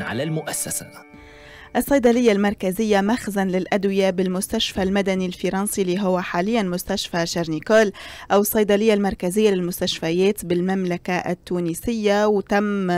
على المؤسسة الصيدلية المركزية مخزن للأدوية بالمستشفى المدني الفرنسي اللي هو حاليا مستشفى شرنيكول أو الصيدلية المركزية للمستشفيات بالمملكة التونسية وتم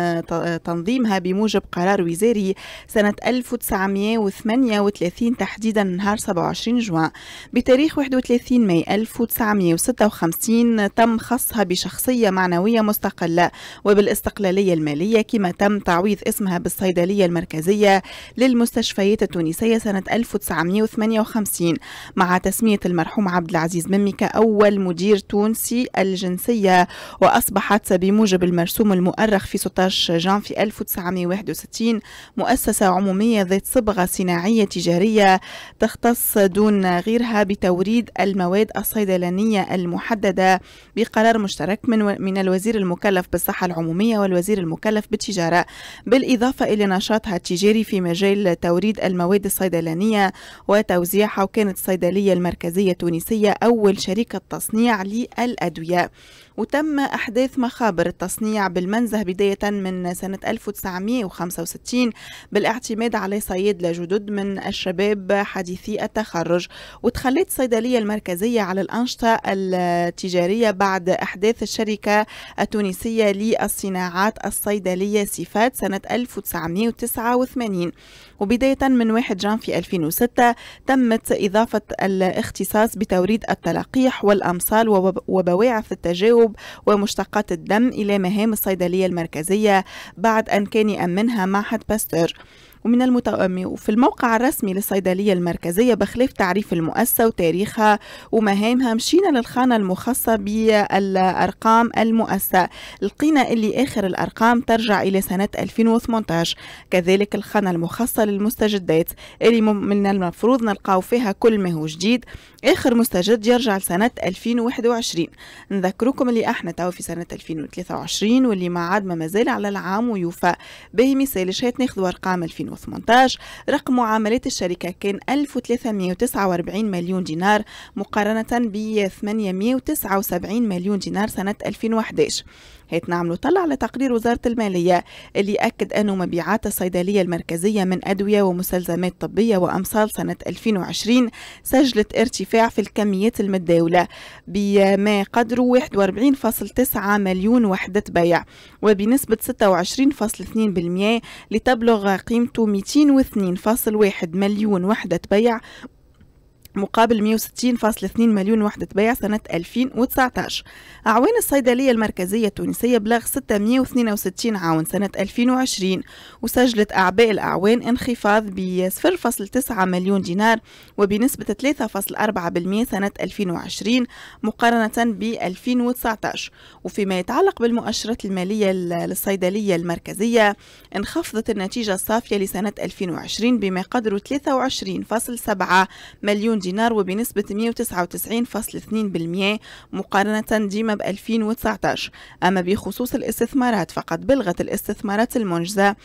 تنظيمها بموجب قرار وزاري سنة 1938 تحديدا نهار 27 جوان بتاريخ 31 ماي 1956 تم خصها بشخصية معنوية مستقلة وبالاستقلالية المالية كما تم تعويض اسمها بالصيدلية المركزية للمستشفى المستشفيات التونسية سنة 1958 مع تسمية المرحوم عبد العزيز ممي كأول مدير تونسي الجنسية وأصبحت بموجب المرسوم المؤرخ في 16 جان في 1961 مؤسسة عمومية ذات صبغة صناعية تجارية تختص دون غيرها بتوريد المواد الصيدلانية المحددة بقرار مشترك من, من الوزير المكلف بالصحة العمومية والوزير المكلف بالتجارة بالإضافة إلى نشاطها التجاري في مجال توريد المواد الصيدلانية وتوزيعها وكانت الصيدلية المركزية التونسية أول شركة تصنيع للأدوية وتم أحداث مخابر التصنيع بالمنزه بداية من سنة 1965 بالاعتماد على صيادلة جدد من الشباب حديثي التخرج وتخليت الصيدلية المركزية على الأنشطة التجارية بعد إحداث الشركة التونسية للصناعات الصيدلية سيفات سنة 1989 وبداية من 1 جان في 2006 تمت إضافة الاختصاص بتوريد التلقيح والأمصال وبواعث التجاوب الحبوب ومشتقات الدم إلى مهام الصيدلية المركزية بعد أن كان يأمنها معهد باستور ومن المتوقع وفي الموقع الرسمي للصيدلية المركزية بخلاف تعريف المؤسسة وتاريخها ومهامها مشينا للخانة المخصصة بالأرقام المؤسسة لقينا اللي آخر الأرقام ترجع إلى سنة 2018 كذلك الخانة المخصصة للمستجدات اللي من المفروض نلقاو فيها كل ما هو جديد آخر مستجد يرجع لسنة 2021 نذكركم اللي احنا توا في سنة 2023 واللي ما عاد ما مازال على العام ويوفى باهي مثال شات ناخذ أرقام 2000 2018 رقم معاملات الشركة كان 1349 مليون دينار مقارنة ب 879 مليون دينار سنة 2011 هيت نعملوا طلع لتقرير وزارة المالية اللي أكد أنه مبيعات الصيدلية المركزية من أدوية ومستلزمات طبية وأمصال سنة 2020 سجلت ارتفاع في الكميات المتداولة بما قدره 41.9 مليون وحدة بيع وبنسبة 26.2% لتبلغ قيمته 202.1 مليون وحدة بيع مقابل 160.2 مليون وحدة بيع سنة 2019 أعوان الصيدلية المركزية التونسية بلغ 662 عون سنة 2020 وسجلت أعباء الأعوان انخفاض ب 0.9 مليون دينار وبنسبة 3.4% سنة 2020 مقارنة ب 2019 وفيما يتعلق بالمؤشرات المالية للصيدلية المركزية انخفضت النتيجة الصافية لسنة 2020 بما قدر 23.7 مليون دينار دينار وبنسبة 199.2% مقارنة ديما ب 2019 أما بخصوص الاستثمارات فقد بلغت الاستثمارات المنجزة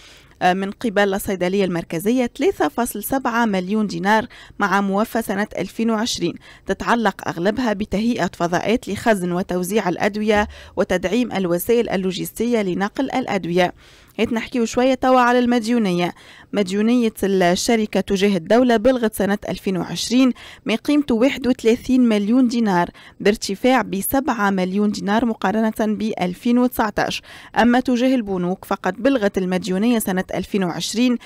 آه، من قبل الصيدلية المركزية 3.7 مليون دينار مع موفى سنة 2020 تتعلق أغلبها بتهيئة فضاءات لخزن وتوزيع الأدوية وتدعيم الوسائل اللوجستية لنقل الأدوية هيت نحكيو شوية توا على المديونية مديونية الشركة تجاه الدولة بلغت سنة 2020 ما قيمته 31 مليون دينار بارتفاع ب 7 مليون دينار مقارنة ب 2019 أما تجاه البنوك فقد بلغت المديونية سنة 2020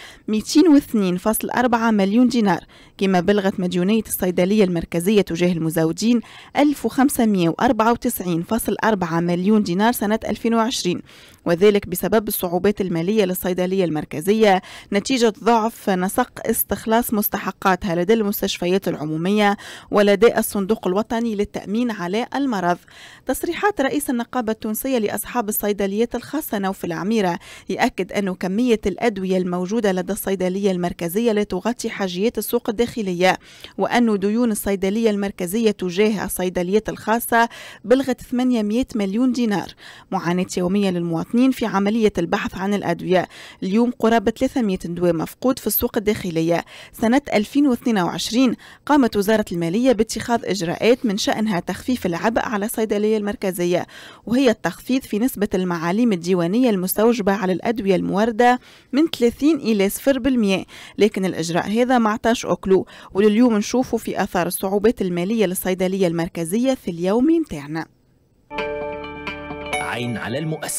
202.4 مليون دينار كما بلغت مديونية الصيدلية المركزية تجاه المزودين 1594.4 مليون دينار سنة 2020 وذلك بسبب الصعوبات المالية للصيدلية المركزية نتيجة ضعف نسق استخلاص مستحقاتها لدى المستشفيات العمومية ولدى الصندوق الوطني للتأمين على المرض تصريحات رئيس النقابة التونسية لأصحاب الصيدليات الخاصة نوف العميرة يأكد أن كمية الأدوية الموجودة لدى الصيدلية المركزية لا تغطي حاجيات السوق الداخلية وأن ديون الصيدلية المركزية تجاه الصيدليات الخاصة بلغت 800 مليون دينار معاناة يومية للمواطنين في عملية البحث عن عن الأدوية اليوم قرابة 300 دواء مفقود في السوق الداخلية سنة 2022 قامت وزارة المالية باتخاذ إجراءات من شأنها تخفيف العبء على الصيدلية المركزية وهي التخفيض في نسبة المعاليم الديوانية المستوجبة على الأدوية الموردة من 30 إلى 0% لكن الإجراء هذا ما عطاش أكلو ولليوم نشوفوا في أثار الصعوبات المالية للصيدلية المركزية في اليوم متاعنا عين على المؤسسة